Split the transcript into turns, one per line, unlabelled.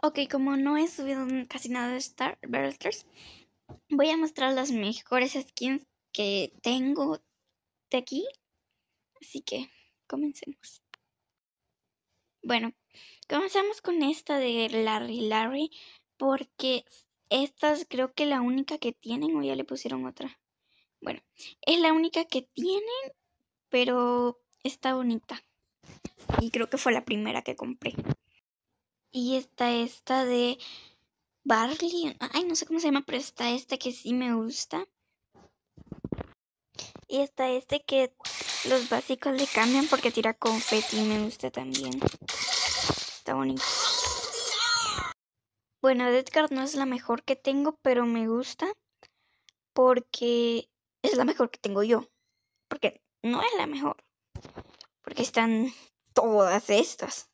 Ok, como no he subido casi nada de Star Bursters, voy a mostrar las mejores skins que tengo de aquí. Así que comencemos. Bueno, comenzamos con esta de Larry Larry porque esta es creo que la única que tienen o ya le pusieron otra. Bueno, es la única que tienen, pero está bonita. Y creo que fue la primera que compré. Y está esta de Barley. Ay, no sé cómo se llama, pero está esta que sí me gusta. Y está este que los básicos le cambian porque tira confeti. Me gusta también. Está bonito. Bueno, Edgar no es la mejor que tengo, pero me gusta porque es la mejor que tengo yo. Porque
no es la mejor.
Porque están todas estas.